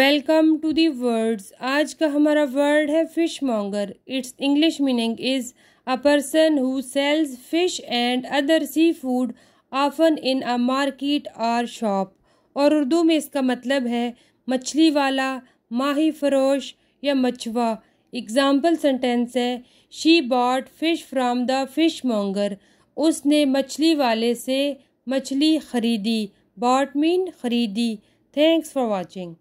welcome to the words आज का हमारा वर्ड है fish monger it's English meaning is a person who sells fish and other sea food often in a market or shop और उर्दू में इसका मतलब है मछली वाला माही फरोश या मछुआ एग्ज़ाम्पल सेंटेंस है she bought fish from the fish monger उसने मछली वाले से मछली ख़रीदी बॉट मीन ख़रीदी थैंक्स फॉर वॉचिंग